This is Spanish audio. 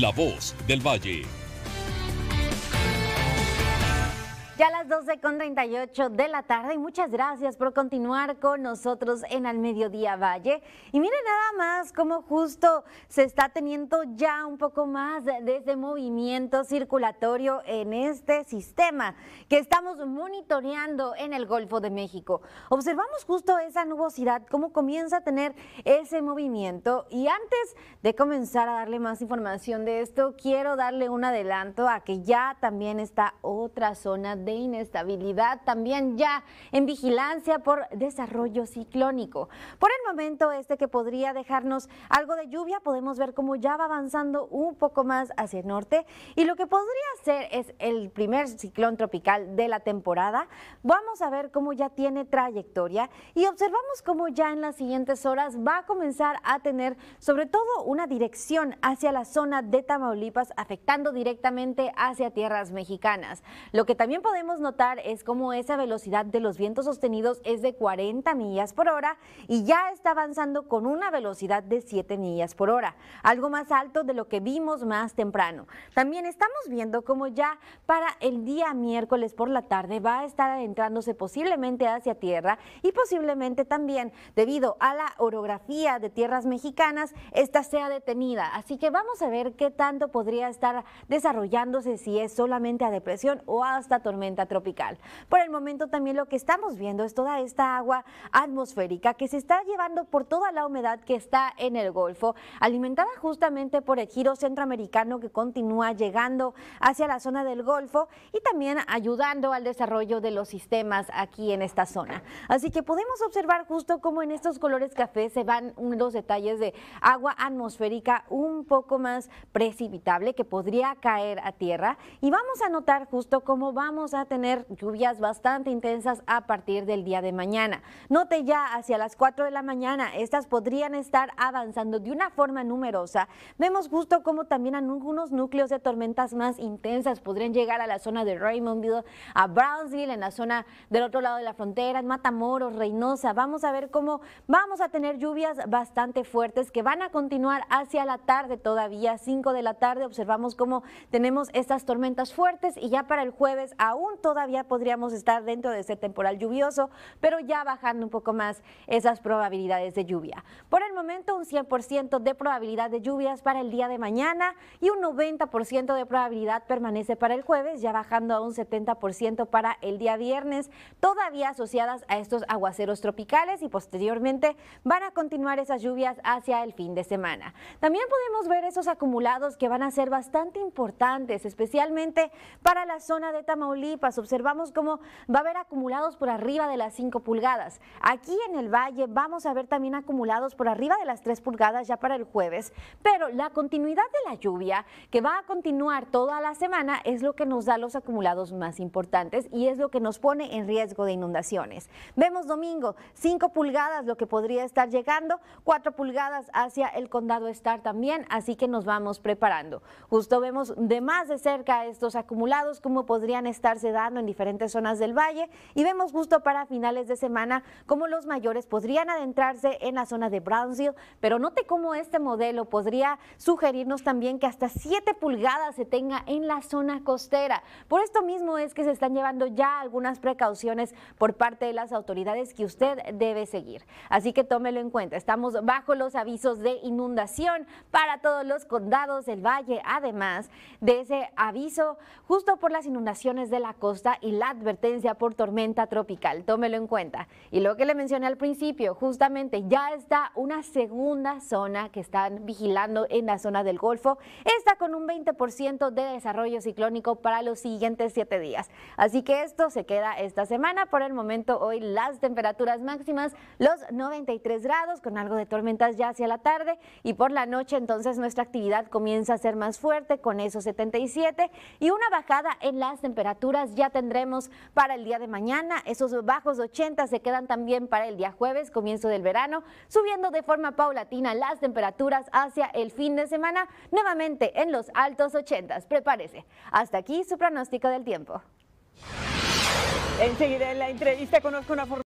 La voz del Valle Ya a las 12 con 38 de la tarde y muchas gracias por continuar con nosotros en Al Mediodía Valle. Y miren nada más cómo justo se está teniendo ya un poco más de ese movimiento circulatorio en este sistema que estamos monitoreando en el Golfo de México. Observamos justo esa nubosidad, cómo comienza a tener ese movimiento. Y antes de comenzar a darle más información de esto, quiero darle un adelanto a que ya también está otra zona de inestabilidad, también ya en vigilancia por desarrollo ciclónico. Por el momento, este que podría dejarnos algo de lluvia, podemos ver cómo ya va avanzando un poco más hacia el norte y lo que podría ser es el primer ciclón tropical de la temporada. Vamos a ver cómo ya tiene trayectoria y observamos cómo ya en las siguientes horas va a comenzar a tener sobre todo una dirección hacia la zona de Tamaulipas, afectando directamente hacia tierras mexicanas. Lo que también podría podemos notar es como esa velocidad de los vientos sostenidos es de 40 millas por hora y ya está avanzando con una velocidad de 7 millas por hora, algo más alto de lo que vimos más temprano. También estamos viendo como ya para el día miércoles por la tarde va a estar adentrándose posiblemente hacia tierra y posiblemente también debido a la orografía de tierras mexicanas, esta sea detenida. Así que vamos a ver qué tanto podría estar desarrollándose si es solamente a depresión o hasta tormenta tropical. Por el momento también lo que estamos viendo es toda esta agua atmosférica que se está llevando por toda la humedad que está en el Golfo, alimentada justamente por el giro centroamericano que continúa llegando hacia la zona del Golfo y también ayudando al desarrollo de los sistemas aquí en esta zona. Así que podemos observar justo cómo en estos colores café se van los detalles de agua atmosférica un poco más precipitable que podría caer a tierra y vamos a notar justo cómo vamos a tener lluvias bastante intensas a partir del día de mañana. Note ya hacia las 4 de la mañana, estas podrían estar avanzando de una forma numerosa. Vemos justo cómo también algunos núcleos de tormentas más intensas podrían llegar a la zona de Raymondville, a Brownsville, en la zona del otro lado de la frontera, en Matamoros, Reynosa. Vamos a ver cómo vamos a tener lluvias bastante fuertes que van a continuar hacia la tarde todavía, 5 de la tarde. Observamos cómo tenemos estas tormentas fuertes y ya para el jueves aún todavía podríamos estar dentro de ese temporal lluvioso, pero ya bajando un poco más esas probabilidades de lluvia. Por el momento, un 100% de probabilidad de lluvias para el día de mañana y un 90% de probabilidad permanece para el jueves, ya bajando a un 70% para el día viernes, todavía asociadas a estos aguaceros tropicales y posteriormente van a continuar esas lluvias hacia el fin de semana. También podemos ver esos acumulados que van a ser bastante importantes, especialmente para la zona de Tamaulipas observamos cómo va a haber acumulados por arriba de las 5 pulgadas. Aquí en el valle vamos a ver también acumulados por arriba de las 3 pulgadas ya para el jueves, pero la continuidad de la lluvia que va a continuar toda la semana es lo que nos da los acumulados más importantes y es lo que nos pone en riesgo de inundaciones. Vemos domingo 5 pulgadas lo que podría estar llegando, 4 pulgadas hacia el condado estar también, así que nos vamos preparando. Justo vemos de más de cerca estos acumulados, cómo podrían estar dando en diferentes zonas del valle y vemos justo para finales de semana cómo los mayores podrían adentrarse en la zona de Brownsville, pero note cómo este modelo podría sugerirnos también que hasta 7 pulgadas se tenga en la zona costera. Por esto mismo es que se están llevando ya algunas precauciones por parte de las autoridades que usted debe seguir. Así que tómelo en cuenta. Estamos bajo los avisos de inundación para todos los condados del valle, además de ese aviso justo por las inundaciones de la costa y la advertencia por tormenta tropical. Tómelo en cuenta. Y lo que le mencioné al principio, justamente ya está una segunda zona que están vigilando en la zona del Golfo. está con un 20% de desarrollo ciclónico para los siguientes siete días. Así que esto se queda esta semana. Por el momento, hoy las temperaturas máximas, los 93 grados, con algo de tormentas ya hacia la tarde. Y por la noche, entonces, nuestra actividad comienza a ser más fuerte, con esos 77 y una bajada en las temperaturas ya tendremos para el día de mañana. Esos bajos 80 se quedan también para el día jueves, comienzo del verano, subiendo de forma paulatina las temperaturas hacia el fin de semana, nuevamente en los altos 80. Prepárese. Hasta aquí su pronóstico del tiempo. Enseguida en la entrevista conozco una